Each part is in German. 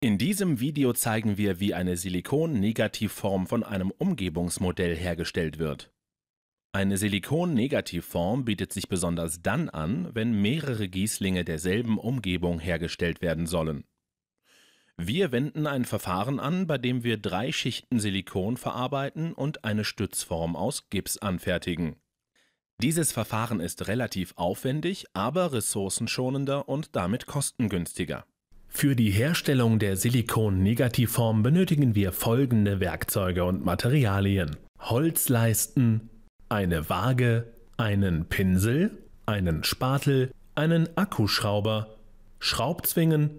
In diesem Video zeigen wir, wie eine Silikon-Negativform von einem Umgebungsmodell hergestellt wird. Eine Silikon-Negativform bietet sich besonders dann an, wenn mehrere Gießlinge derselben Umgebung hergestellt werden sollen. Wir wenden ein Verfahren an, bei dem wir drei Schichten Silikon verarbeiten und eine Stützform aus Gips anfertigen. Dieses Verfahren ist relativ aufwendig, aber ressourcenschonender und damit kostengünstiger. Für die Herstellung der Silikon-Negativform benötigen wir folgende Werkzeuge und Materialien. Holzleisten, eine Waage, einen Pinsel, einen Spatel, einen Akkuschrauber, Schraubzwingen,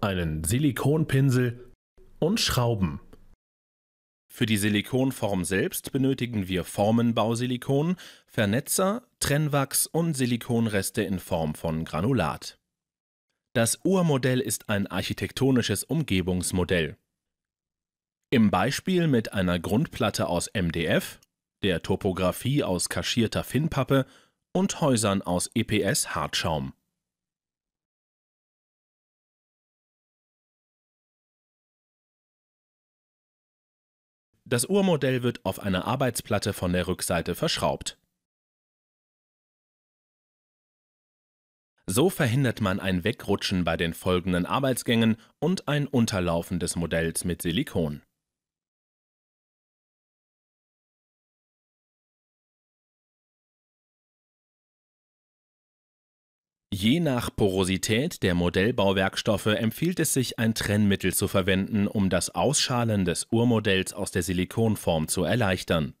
einen Silikonpinsel und Schrauben. Für die Silikonform selbst benötigen wir Formenbausilikon, Vernetzer, Trennwachs und Silikonreste in Form von Granulat. Das ur ist ein architektonisches Umgebungsmodell. Im Beispiel mit einer Grundplatte aus MDF, der Topographie aus kaschierter Finnpappe und Häusern aus EPS-Hartschaum. Das ur wird auf einer Arbeitsplatte von der Rückseite verschraubt So verhindert man ein Wegrutschen bei den folgenden Arbeitsgängen und ein Unterlaufen des Modells mit Silikon. Je nach Porosität der Modellbauwerkstoffe empfiehlt es sich, ein Trennmittel zu verwenden, um das Ausschalen des Urmodells aus der Silikonform zu erleichtern.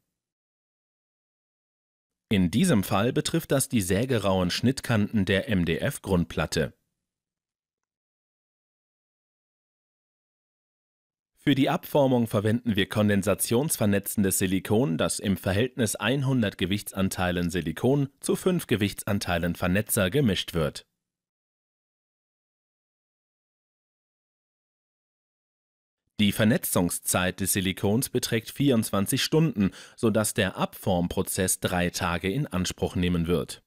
In diesem Fall betrifft das die sägerauen Schnittkanten der MDF-Grundplatte. Für die Abformung verwenden wir kondensationsvernetzendes Silikon, das im Verhältnis 100 Gewichtsanteilen Silikon zu 5 Gewichtsanteilen Vernetzer gemischt wird Die Vernetzungszeit des Silikons beträgt 24 Stunden, sodass der Abformprozess drei Tage in Anspruch nehmen wird.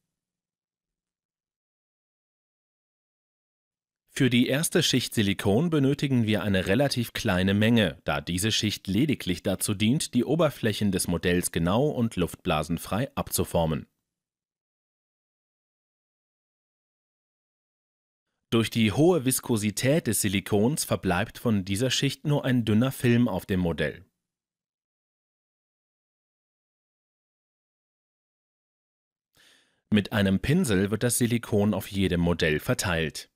Für die erste Schicht Silikon benötigen wir eine relativ kleine Menge, da diese Schicht lediglich dazu dient, die Oberflächen des Modells genau und luftblasenfrei abzuformen. Durch die hohe Viskosität des Silikons verbleibt von dieser Schicht nur ein dünner Film auf dem Modell. Mit einem Pinsel wird das Silikon auf jedem Modell verteilt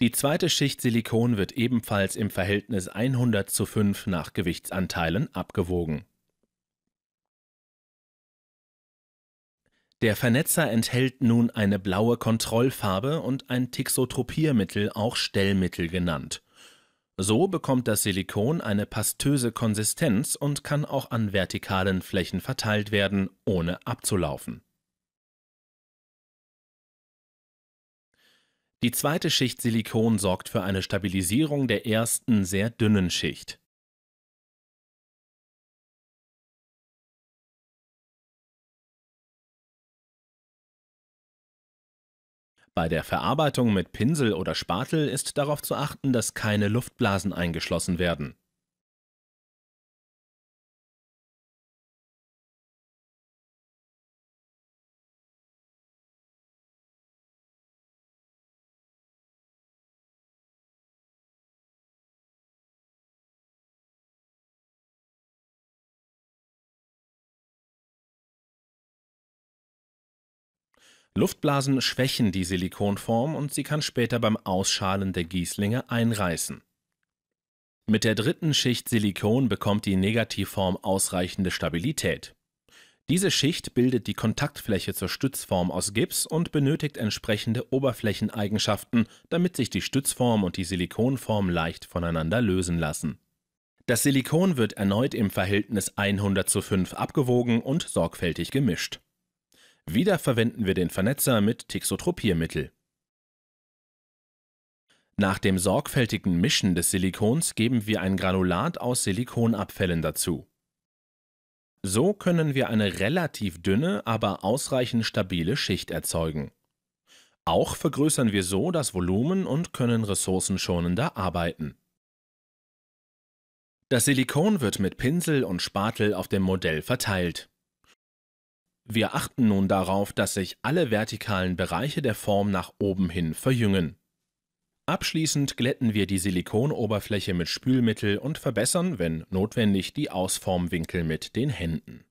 Die zweite Schicht Silikon wird ebenfalls im Verhältnis 100 zu 5 nach Gewichtsanteilen abgewogen. Der Vernetzer enthält nun eine blaue Kontrollfarbe und ein Tixotropiermittel, auch Stellmittel genannt. So bekommt das Silikon eine pastöse Konsistenz und kann auch an vertikalen Flächen verteilt werden, ohne abzulaufen. Die zweite Schicht Silikon sorgt für eine Stabilisierung der ersten sehr dünnen Schicht. Bei der Verarbeitung mit Pinsel oder Spatel ist darauf zu achten, dass keine Luftblasen eingeschlossen werden Luftblasen schwächen die Silikonform und sie kann später beim Ausschalen der Gießlinge einreißen. Mit der dritten Schicht Silikon bekommt die Negativform ausreichende Stabilität. Diese Schicht bildet die Kontaktfläche zur Stützform aus Gips und benötigt entsprechende Oberflächeneigenschaften, damit sich die Stützform und die Silikonform leicht voneinander lösen lassen. Das Silikon wird erneut im Verhältnis 100 zu 5 abgewogen und sorgfältig gemischt. Wieder verwenden wir den Vernetzer mit Tixotropiermittel. Nach dem sorgfältigen Mischen des Silikons geben wir ein Granulat aus Silikonabfällen dazu. So können wir eine relativ dünne, aber ausreichend stabile Schicht erzeugen. Auch vergrößern wir so das Volumen und können ressourcenschonender arbeiten. Das Silikon wird mit Pinsel und Spatel auf dem Modell verteilt. Wir achten nun darauf, dass sich alle vertikalen Bereiche der Form nach oben hin verjüngen. Abschließend glätten wir die Silikonoberfläche mit Spülmittel und verbessern, wenn notwendig, die Ausformwinkel mit den Händen.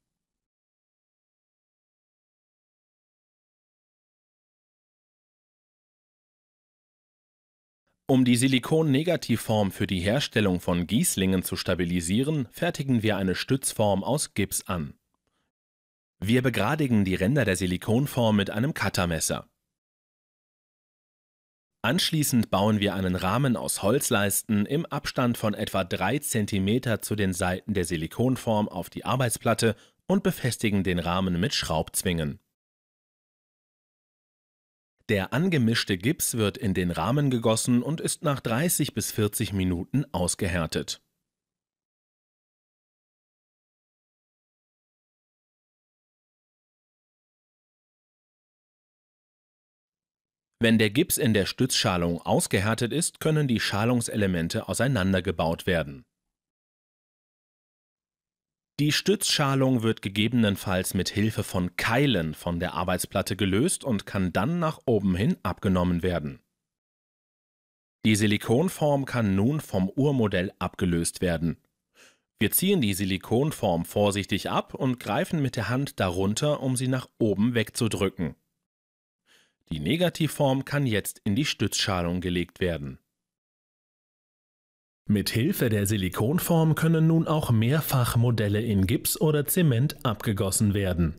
Um die Silikon-Negativform für die Herstellung von Gießlingen zu stabilisieren, fertigen wir eine Stützform aus Gips an. Wir begradigen die Ränder der Silikonform mit einem Cuttermesser. Anschließend bauen wir einen Rahmen aus Holzleisten im Abstand von etwa 3 cm zu den Seiten der Silikonform auf die Arbeitsplatte und befestigen den Rahmen mit Schraubzwingen. Der angemischte Gips wird in den Rahmen gegossen und ist nach 30 bis 40 Minuten ausgehärtet. Wenn der Gips in der Stützschalung ausgehärtet ist, können die Schalungselemente auseinandergebaut werden. Die Stützschalung wird gegebenenfalls mit Hilfe von Keilen von der Arbeitsplatte gelöst und kann dann nach oben hin abgenommen werden. Die Silikonform kann nun vom Urmodell abgelöst werden. Wir ziehen die Silikonform vorsichtig ab und greifen mit der Hand darunter, um sie nach oben wegzudrücken. Die Negativform kann jetzt in die Stützschalung gelegt werden. Mit Hilfe der Silikonform können nun auch Mehrfachmodelle in Gips oder Zement abgegossen werden.